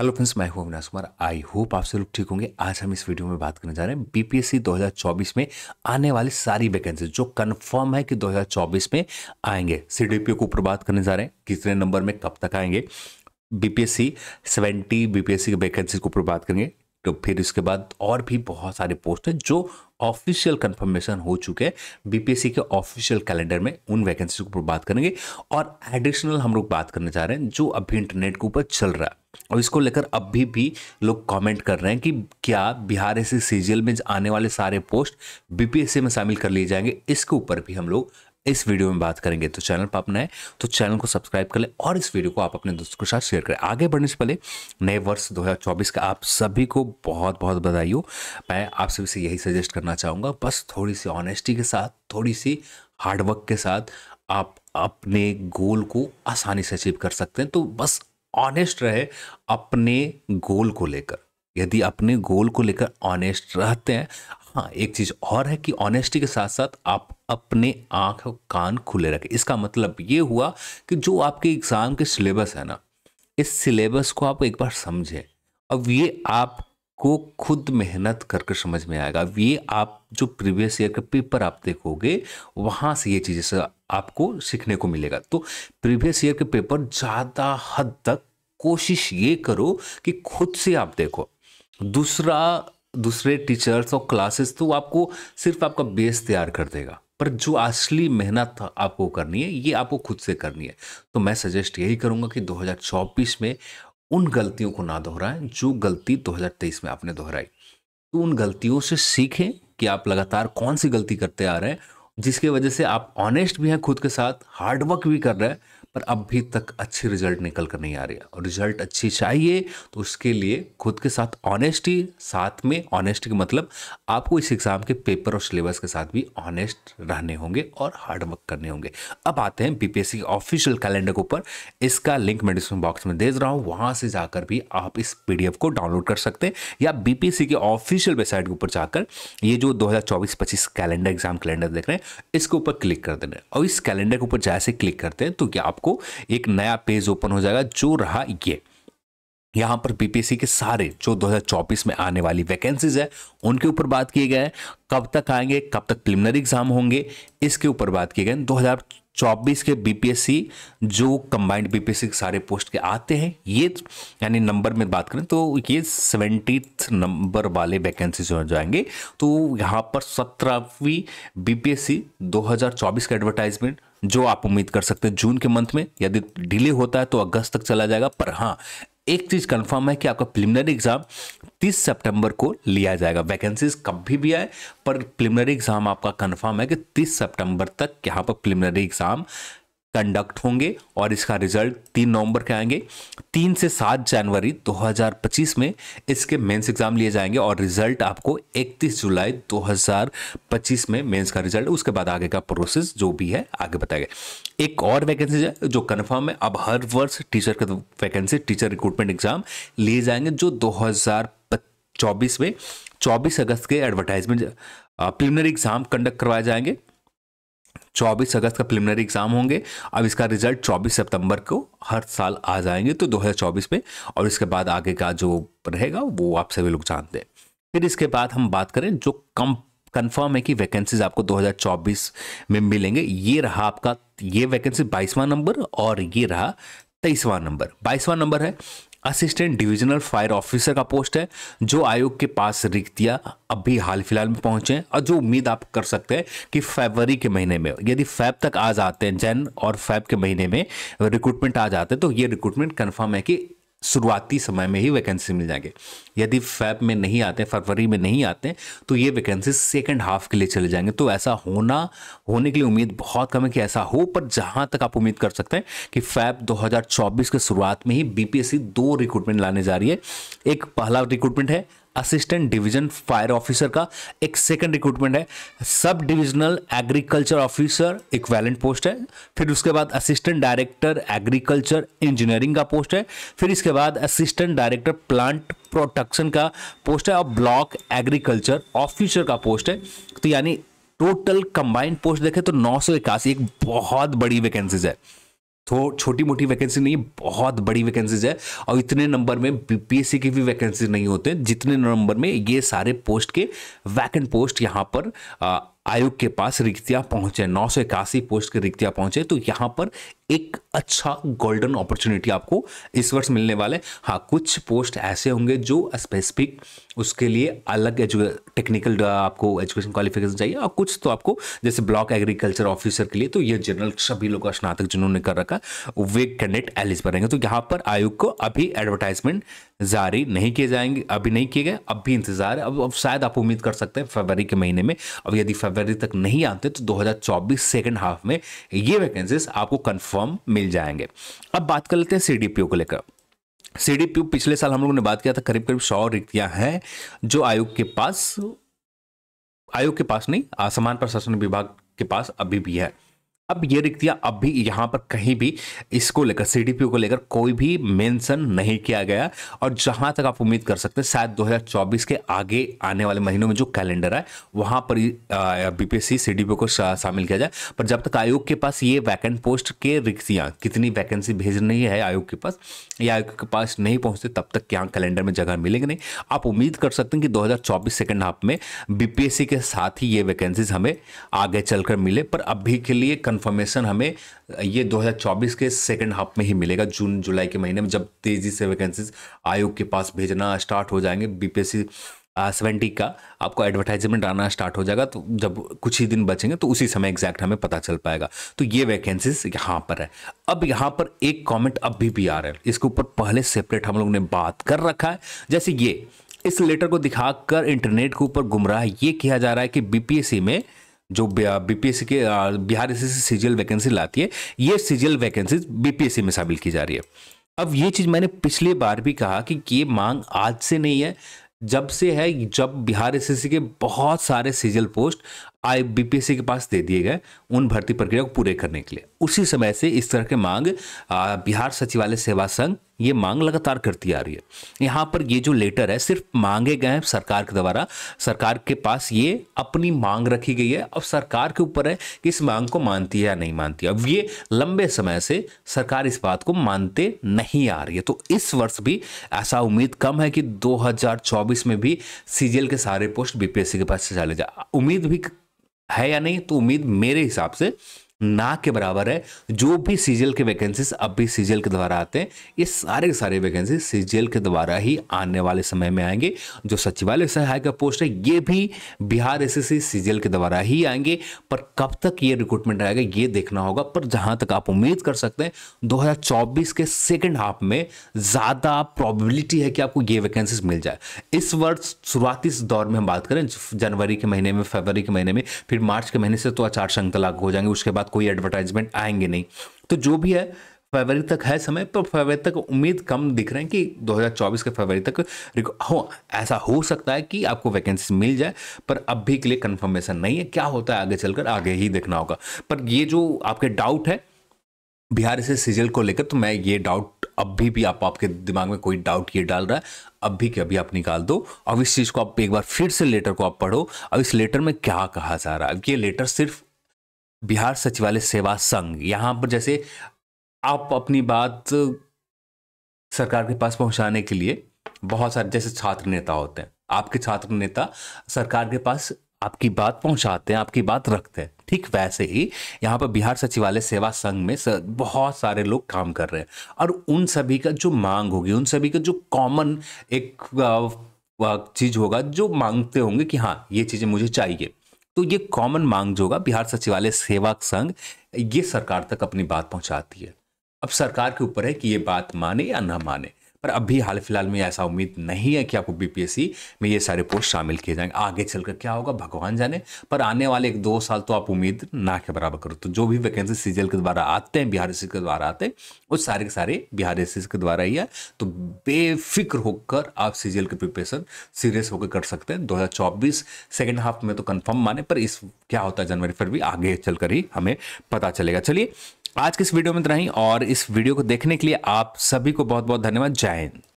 hello friends मैं हूं Avinash Kumar I hope आप से लोग ठीक होंगे आज हम इस वीडियो में बात करने जा रहे हैं बीपीएससी 2024 में आने वाली सारी वैकेंसी जो कंफर्म है कि 2024 में आएंगे सीडीपीओ के ऊपर बात करने जा रहे हैं कितने नंबर में कब तक आएंगे बीपीएससी 70 बीपीएससी की वैकेंसी के ऊपर बात करेंगे तो फिर इसके बाद और भी बहुत सारे पोस्ट हैं जो ऑफिशियल कंफर्मेशन हो चुके हैं बीपीएससी के ऑफिशियल कैलेंडर में उन वैकेंसी के ऊपर बात करेंगे और एडिशनल हम लोग बात करने जा रहे हैं जो अभी इंटरनेट के ऊपर चल रहा है और इसको लेकर अभी भी लोग कमेंट कर रहे हैं कि क्या बिहार एस सी में आने वाले सारे पोस्ट बीपीएससी में शामिल कर लिए जाएंगे इसके ऊपर भी हम लोग इस वीडियो में बात करेंगे तो चैनल पर आप नए तो चैनल को सब्सक्राइब कर ले और इस वीडियो को आप अपने दोस्तों के साथ शेयर करें आगे बढ़ने से पहले नए वर्ष 2024 का आप सभी को बहुत बहुत बधाई हो मैं आप सभी से यही सजेस्ट करना चाहूँगा बस थोड़ी सी ऑनेस्टी के साथ थोड़ी सी हार्डवर्क के साथ आप अपने गोल को आसानी से अचीव कर सकते हैं तो बस ऑनेस्ट रहे अपने गोल को लेकर यदि अपने गोल को लेकर ऑनेस्ट रहते हैं हाँ एक चीज़ और है कि ऑनेस्टी के साथ साथ आप अपने आंख और कान खुले रखें इसका मतलब ये हुआ कि जो आपके एग्ज़ाम के सिलेबस है ना इस सिलेबस को आप एक बार समझें अब ये आपको खुद मेहनत करके समझ में आएगा अब ये आप जो प्रीवियस ईयर के पेपर आप देखोगे वहाँ से ये चीज़ें आपको सीखने को मिलेगा तो प्रीवियस ईयर के पेपर ज़्यादा हद तक कोशिश ये करो कि खुद से आप देखो दूसरा दूसरे टीचर्स और क्लासेस तो आपको सिर्फ आपका बेस तैयार कर देगा पर जो असली मेहनत आपको करनी है ये आपको खुद से करनी है तो मैं सजेस्ट यही करूँगा कि 2024 में उन गलतियों को ना दोहराएं जो गलती 2023 में आपने दोहराई तो उन गलतियों से सीखें कि आप लगातार कौन सी गलती करते आ रहे हैं जिसके वजह से आप ऑनेस्ट भी हैं खुद के साथ हार्डवर्क भी कर रहे हैं पर अभी तक अच्छे रिजल्ट निकल कर नहीं आ रही और रिजल्ट अच्छी चाहिए तो उसके लिए खुद के साथ ऑनेस्टी साथ में ऑनेस्टी का मतलब आपको इस एग्ज़ाम के पेपर और सिलेबस के साथ भी ऑनेस्ट रहने होंगे और हार्डवर्क करने होंगे अब आते हैं बीपीएससी के ऑफिशियल कैलेंडर के ऊपर इसका लिंक मैं डिस्क्रिप्शन बॉक्स में दे रहा हूँ वहाँ से जाकर भी आप इस पी को डाउनलोड कर सकते हैं या बीपीएससी के ऑफिशियल वेबसाइट के ऊपर जाकर ये जो दो हज़ार कैलेंडर एग्जाम कैलेंडर देख रहे हैं इसके ऊपर क्लिक कर देना और इस कैलेंडर के ऊपर जैसे क्लिक करते हैं तो क्या आपको आपको एक नया पेज ओपन हो जाएगा जो रहा ये यहाँ पर बीपीएससी के सारे जो 2024 में आने वाली वैकेंसीज है उनके ऊपर बात किए गए कब तक आएंगे कब तक प्रिलिमिनरी एग्जाम होंगे इसके ऊपर बात किए गए 2024 के बीपीएससी जो कंबाइंड बीपीएससी के सारे पोस्ट के आते हैं ये यानी नंबर में बात करें तो ये सेवेंटी नंबर वाले वैकेंसीज हो जाएंगे तो यहाँ पर सत्रहवीं बीपीएससी 2024 का एडवर्टाइजमेंट जो आप उम्मीद कर सकते हैं जून के मंथ में यदि डिले होता है तो अगस्त तक चला जाएगा पर हाँ एक चीज कंफर्म है कि आपका प्रिलिमिनरी एग्जाम 30 सितंबर को लिया जाएगा वैकेंसीज कब भी भी आए पर प्रिलिमिनरी एग्जाम आपका कंफर्म है कि 30 सितंबर तक यहाँ पर प्रिलिमिनरी एग्जाम कंडक्ट होंगे और इसका रिजल्ट तीन नवंबर के आएंगे तीन से सात जनवरी 2025 में इसके मेंस एग्जाम लिए जाएंगे और रिजल्ट आपको 31 जुलाई 2025 में मेंस का रिजल्ट उसके बाद आगे का प्रोसेस जो भी है आगे बताएगा एक और वैकेंसी जो कन्फर्म है अब हर वर्ष टीचर के वैकेंसी टीचर रिक्रूटमेंट एग्जाम लिए जाएंगे जो दो चौबीस में चौबीस अगस्त के एडवर्टाइजमेंट प्लिनरी एग्जाम कंडक्ट करवाए जाएंगे 24 अगस्त का प्रिलिमिनरी एग्जाम होंगे अब इसका रिजल्ट 24 सितंबर को हर साल आ जाएंगे तो 2024 में और इसके बाद आगे का जो रहेगा वो आप सभी लोग जानते हैं फिर इसके बाद हम बात करें जो कम कंफर्म है कि वैकेंसीज आपको 2024 में मिलेंगे ये रहा आपका ये वैकेंसी बाईसवां नंबर और ये रहा तेईसवां नंबर बाईसवां नंबर है असिस्टेंट डिविजनल फायर ऑफिसर का पोस्ट है जो आयोग के पास रिक्तियाँ अभी हाल फिलहाल में पहुंचे हैं और जो उम्मीद आप कर सकते हैं कि फरवरी के महीने में यदि फैब तक आ जाते हैं जैन और फैब के महीने में रिक्रूटमेंट आ जाते हैं तो ये रिक्रूटमेंट कन्फर्म है कि शुरुआती समय में ही वैकेंसी मिल जाएंगे यदि फैब में नहीं आते फरवरी में नहीं आते तो ये वैकेंसी सेकेंड हाफ के लिए चले जाएंगे तो ऐसा होना होने के लिए उम्मीद बहुत कम है कि ऐसा हो पर जहां तक आप उम्मीद कर सकते हैं कि फैब 2024 के शुरुआत में ही बीपीएससी दो रिक्रूटमेंट लाने जा रही है एक पहला रिक्रूटमेंट है असिस्टेंट डिवीजन फायर ऑफिसर का एक सेकंड रिक्रूटमेंट है sub divisional agriculture officer equivalent post है फिर उसके बाद असिस्टेंट डायरेक्टर एग्रीकल्चर इंजीनियरिंग का पोस्ट है फिर इसके बाद असिस्टेंट डायरेक्टर प्लांट प्रोटक्शन का पोस्ट है और ब्लॉक एग्रीकल्चर ऑफिसर का पोस्ट है तो यानी टोटल कंबाइंड पोस्ट देखें तो नौ एक बहुत बड़ी वैकेंसीज है तो छोटी मोटी वैकेंसी नहीं है बहुत बड़ी वैकेंसीज है और इतने नंबर में बीपीएससी की भी वैकेंसी नहीं होते जितने नंबर में ये सारे पोस्ट के वैकेंट पोस्ट यहाँ पर आयोग के पास रिक्तियाँ पहुँचे नौ सौ इक्यासी पोस्ट के रिक्तियाँ पहुँचे तो यहाँ पर एक अच्छा गोल्डन अपॉर्चुनिटी आपको इस वर्ष मिलने वाले हाँ कुछ पोस्ट ऐसे होंगे जो स्पेसिफिक उसके लिए अलग एजु टेक्निकल आपको एजुकेशन क्वालिफिकेशन चाहिए और कुछ तो आपको जैसे ब्लॉक एग्रीकल्चर ऑफिसर के लिए तो ये जनरल सभी लोग का स्नातक जिन्होंने कर रखा वे कैंडिडेट एलिजिबल रहेंगे तो यहाँ पर आयोग को अभी एडवर्टाइजमेंट जारी नहीं किए जाएंगे अभी नहीं किए गए अब भी इंतजार है अब अब शायद आप उम्मीद कर सकते हैं फरवरी के महीने में अब यदि फरवरी तक नहीं आते तो चौबीस सेकंड हाफ में ये वैकेंसीज आपको कन्फर्म फॉर्म मिल जाएंगे अब बात कर लेते हैं सी को लेकर सी पिछले साल हम लोगों ने बात किया था करीब करीब सौ रिक्तियां हैं जो आयोग के पास आयोग के पास नहीं असमान प्रशासन विभाग के पास अभी भी है अब ये लिख दिया अब भी यहाँ पर कहीं भी इसको लेकर सी को लेकर कोई भी मेंशन नहीं किया गया और जहाँ तक आप उम्मीद कर सकते हैं शायद 2024 के आगे आने वाले महीनों में जो कैलेंडर है वहाँ पर बीपीएससी सीडीपीओ को शामिल किया जाए पर जब तक आयोग के पास ये वैकेंट पोस्ट के रिक्तियाँ कितनी वैकेंसी भेजनी है आयोग के पास या आयोग के पास नहीं पहुँचते तब तक यहाँ कैलेंडर में जगह मिलेगी नहीं आप उम्मीद कर सकते हैं कि दो हज़ार सेकेंड हाफ में बीपीएससी के साथ ही ये वैकेंसीज हमें आगे चलकर मिले पर अभी के लिए कंफर्मेशन हमें ये 2024 के सेकेंड हाफ में ही मिलेगा जून जुलाई के महीने में जब तेज़ी से वैकेंसीज आयोग के पास भेजना स्टार्ट हो जाएंगे बीपीएससी सेवेंटी का आपको एडवर्टाइजमेंट आना स्टार्ट हो जाएगा तो जब कुछ ही दिन बचेंगे तो उसी समय एग्जैक्ट हमें पता चल पाएगा तो ये वैकेंसीज यहाँ पर है अब यहाँ पर एक कमेंट अब भी आ रहा है इसके ऊपर पहले सेपरेट हम लोग ने बात कर रखा है जैसे ये इस लेटर को दिखाकर इंटरनेट के ऊपर गुमराह ये किया जा रहा है कि बीपीएससी में जो बीपीएससी के Bihar S S CGL vacancy लाती है ये सीजीएल वैकेंसी बीपीएससी में शामिल की जा रही है अब ये चीज़ मैंने पिछले बार भी कहा कि ये मांग आज से नहीं है जब से है जब बिहार एस के बहुत सारे सीजल पोस्ट आई बीपीएससी के पास दे दिए गए उन भर्ती प्रक्रिया को पूरे करने के लिए उसी समय से इस तरह के मांग बिहार सचिवालय सेवा संघ ये मांग लगातार करती आ रही है यहाँ पर ये जो लेटर है सिर्फ मांगे गए हैं सरकार के द्वारा सरकार के पास ये अपनी मांग रखी गई है अब सरकार के ऊपर है कि इस मांग को मानती है या नहीं मानती अब ये लंबे समय से सरकार इस बात को मानते नहीं आ रही है तो इस वर्ष भी ऐसा उम्मीद कम है कि 2024 में भी सीजीएल के सारे पोस्ट बीपीएससी के पास से चले जाए उम्मीद भी है या नहीं तो उम्मीद मेरे हिसाब से ना के बराबर है जो भी सी के वैकेंसीज अब भी सी के द्वारा आते हैं ये सारे के सारे वैकेंसी सी के द्वारा ही आने वाले समय में आएंगे जो सचिवालय सहायक का पोस्ट है ये भी बिहार एस एस सी के द्वारा ही आएंगे पर कब तक ये रिक्रूटमेंट आएगा ये देखना होगा पर जहां तक आप उम्मीद कर सकते हैं दो के सेकेंड हाफ में ज़्यादा प्रॉबिलिटी है कि आपको ये वैकेंसीज मिल जाए इस वर्ष शुरुआती दौर में हम बात करें जनवरी के महीने में फरवरी के महीने में फिर मार्च के महीने से तो आचार संहिता लागू हो जाएंगे उसके बाद बाद कोई एडवर्टाइजमेंट आएंगे नहीं तो जो भी है फरवरी तक है समय पर फरवरी तक उम्मीद कम दिख रहे हैं कि 2024 के फरवरी तक हो हाँ, ऐसा हो सकता है कि आपको वैकेंसी मिल जाए पर अब भी के लिए कंफर्मेशन नहीं है क्या होता है आगे चलकर आगे ही देखना होगा पर ये जो आपके डाउट है बिहार से सीजल को लेकर तो मैं ये डाउट अब भी भी आप आपके दिमाग में कोई डाउट ये डाल रहा है अब भी के अभी आप निकाल दो अब इस चीज़ को आप एक बार फिर से लेटर को आप पढ़ो अब इस लेटर में क्या कहा जा रहा है ये लेटर सिर्फ बिहार सचिवालय सेवा संघ यहाँ पर जैसे आप अपनी बात सरकार के पास पहुँचाने के लिए बहुत सारे जैसे छात्र नेता होते हैं आपके छात्र नेता सरकार के पास आपकी बात पहुंचाते हैं आपकी बात रखते हैं ठीक वैसे ही यहाँ पर बिहार सचिवालय सेवा संघ में सर, बहुत सारे लोग काम कर रहे हैं और उन सभी का जो मांग होगी उन सभी का जो कॉमन एक चीज़ होगा जो मांगते होंगे कि हाँ ये चीज़ें मुझे चाहिए तो ये कॉमन मांग जो होगा बिहार सचिवालय सेवक संघ ये सरकार तक अपनी बात पहुंचाती है अब सरकार के ऊपर है कि ये बात माने या ना माने पर अभी हाल फिलहाल में ऐसा उम्मीद नहीं है कि आपको बीपीएससी में ये सारे पोस्ट शामिल किए जाएंगे आगे चलकर क्या होगा भगवान जाने पर आने वाले एक दो साल तो आप उम्मीद ना के बराबर करो तो जो भी वैकेंसी सीजीएल के द्वारा आते हैं बिहार के द्वारा आते हैं वो सारे के सारे बिहार एस के द्वारा ही है तो बेफिक्र होकर आप सीजीएल की प्रिपरेशन सीरियस होकर कर सकते हैं दो हज़ार सेकेंड हाफ में तो कन्फर्म माने पर इस क्या होता है जनवरी भी आगे चलकर ही हमें पता चलेगा चलिए आज के इस वीडियो में इतना ही और इस वीडियो को देखने के लिए आप सभी को बहुत बहुत धन्यवाद जय हिंद